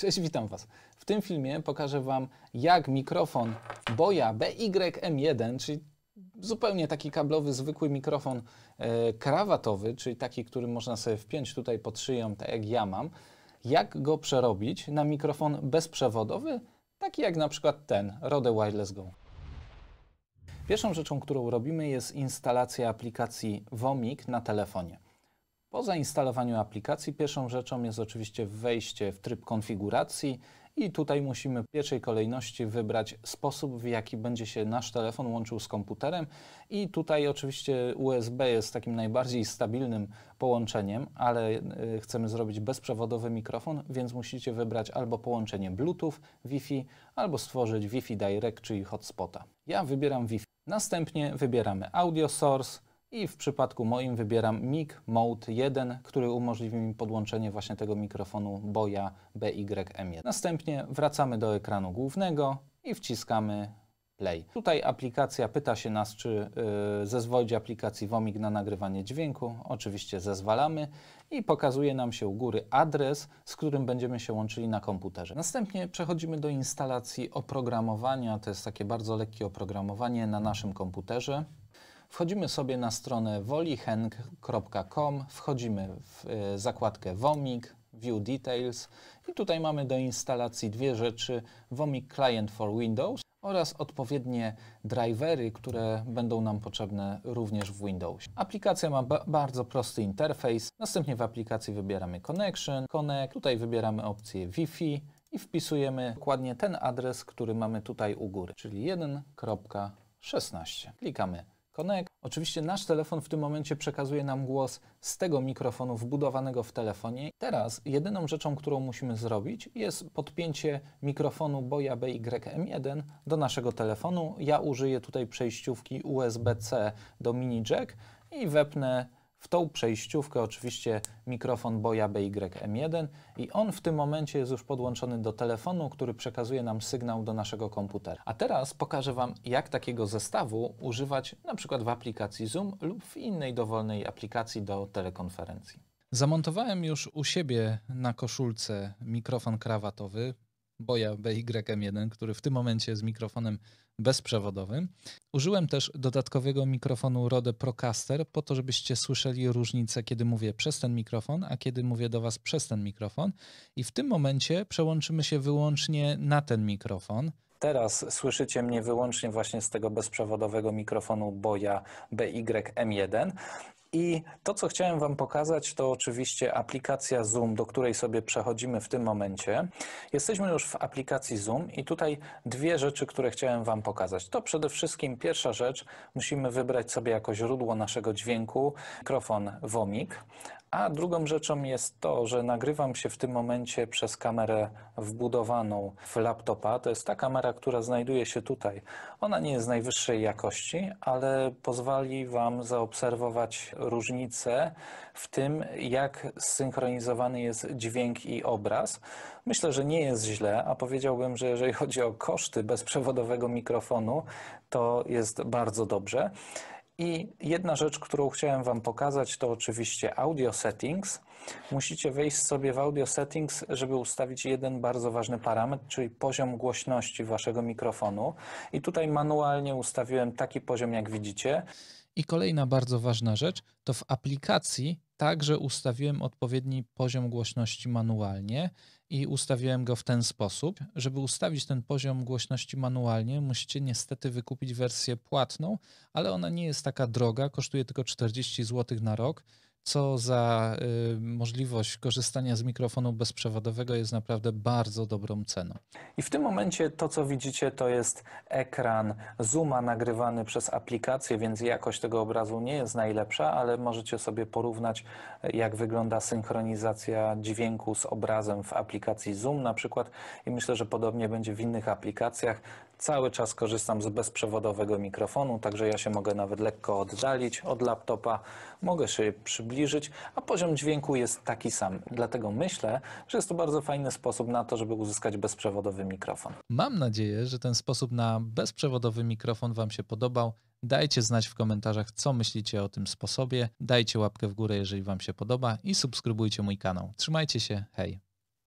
Cześć, witam Was. W tym filmie pokażę Wam, jak mikrofon Boya BYM1, czyli zupełnie taki kablowy, zwykły mikrofon e, krawatowy, czyli taki, który można sobie wpiąć tutaj pod szyją, tak jak ja mam, jak go przerobić na mikrofon bezprzewodowy, taki jak na przykład ten Rode Wireless Go. Pierwszą rzeczą, którą robimy jest instalacja aplikacji Vomik na telefonie. Po zainstalowaniu aplikacji pierwszą rzeczą jest oczywiście wejście w tryb konfiguracji i tutaj musimy w pierwszej kolejności wybrać sposób, w jaki będzie się nasz telefon łączył z komputerem i tutaj oczywiście USB jest takim najbardziej stabilnym połączeniem, ale y, chcemy zrobić bezprzewodowy mikrofon, więc musicie wybrać albo połączenie Bluetooth, Wi-Fi, albo stworzyć Wi-Fi Direct, czyli hotspota. Ja wybieram Wi-Fi. Następnie wybieramy audio source, i w przypadku moim wybieram MIG Mode 1, który umożliwi mi podłączenie właśnie tego mikrofonu Boya BYM1. Następnie wracamy do ekranu głównego i wciskamy Play. Tutaj aplikacja pyta się nas, czy yy, zezwolić aplikacji WOMIG na nagrywanie dźwięku. Oczywiście zezwalamy i pokazuje nam się u góry adres, z którym będziemy się łączyli na komputerze. Następnie przechodzimy do instalacji oprogramowania. To jest takie bardzo lekkie oprogramowanie na naszym komputerze. Wchodzimy sobie na stronę wolihenk.com, wchodzimy w e, zakładkę Womik View Details i tutaj mamy do instalacji dwie rzeczy, Womik Client for Windows oraz odpowiednie drivery, które będą nam potrzebne również w Windows. Aplikacja ma ba bardzo prosty interfejs. Następnie w aplikacji wybieramy Connection, Connect, tutaj wybieramy opcję Wi-Fi i wpisujemy dokładnie ten adres, który mamy tutaj u góry, czyli 1.16. Klikamy Connect. Oczywiście nasz telefon w tym momencie przekazuje nam głos z tego mikrofonu wbudowanego w telefonie. Teraz jedyną rzeczą, którą musimy zrobić jest podpięcie mikrofonu Boya BYM1 do naszego telefonu. Ja użyję tutaj przejściówki USB-C do mini jack i wepnę w tą przejściówkę oczywiście mikrofon Boya BYM1 i on w tym momencie jest już podłączony do telefonu, który przekazuje nam sygnał do naszego komputera. A teraz pokażę Wam, jak takiego zestawu używać na przykład w aplikacji Zoom lub w innej dowolnej aplikacji do telekonferencji. Zamontowałem już u siebie na koszulce mikrofon krawatowy, Boya BYM1, który w tym momencie jest mikrofonem bezprzewodowym. Użyłem też dodatkowego mikrofonu Rode Procaster po to, żebyście słyszeli różnicę, kiedy mówię przez ten mikrofon, a kiedy mówię do Was przez ten mikrofon. I w tym momencie przełączymy się wyłącznie na ten mikrofon. Teraz słyszycie mnie wyłącznie właśnie z tego bezprzewodowego mikrofonu Boya BYM1, i to, co chciałem Wam pokazać, to oczywiście aplikacja Zoom, do której sobie przechodzimy w tym momencie. Jesteśmy już w aplikacji Zoom i tutaj dwie rzeczy, które chciałem Wam pokazać. To przede wszystkim pierwsza rzecz, musimy wybrać sobie jako źródło naszego dźwięku mikrofon WOMIK, a drugą rzeczą jest to, że nagrywam się w tym momencie przez kamerę wbudowaną w laptopa. To jest ta kamera, która znajduje się tutaj. Ona nie jest najwyższej jakości, ale pozwoli Wam zaobserwować różnicę w tym, jak zsynchronizowany jest dźwięk i obraz. Myślę, że nie jest źle, a powiedziałbym, że jeżeli chodzi o koszty bezprzewodowego mikrofonu, to jest bardzo dobrze. I jedna rzecz, którą chciałem Wam pokazać, to oczywiście audio settings. Musicie wejść sobie w audio settings, żeby ustawić jeden bardzo ważny parametr, czyli poziom głośności Waszego mikrofonu. I tutaj manualnie ustawiłem taki poziom, jak widzicie. I kolejna bardzo ważna rzecz, to w aplikacji także ustawiłem odpowiedni poziom głośności manualnie i ustawiłem go w ten sposób. Żeby ustawić ten poziom głośności manualnie, musicie niestety wykupić wersję płatną, ale ona nie jest taka droga, kosztuje tylko 40 zł na rok, co za y, możliwość korzystania z mikrofonu bezprzewodowego jest naprawdę bardzo dobrą ceną. I w tym momencie to, co widzicie, to jest ekran Zooma nagrywany przez aplikację, więc jakość tego obrazu nie jest najlepsza, ale możecie sobie porównać, y, jak wygląda synchronizacja dźwięku z obrazem w aplikacji Zoom na przykład. I myślę, że podobnie będzie w innych aplikacjach. Cały czas korzystam z bezprzewodowego mikrofonu, także ja się mogę nawet lekko oddalić od laptopa, mogę się przy zbliżyć, a poziom dźwięku jest taki sam. Dlatego myślę, że jest to bardzo fajny sposób na to, żeby uzyskać bezprzewodowy mikrofon. Mam nadzieję, że ten sposób na bezprzewodowy mikrofon Wam się podobał. Dajcie znać w komentarzach, co myślicie o tym sposobie. Dajcie łapkę w górę, jeżeli Wam się podoba i subskrybujcie mój kanał. Trzymajcie się, hej!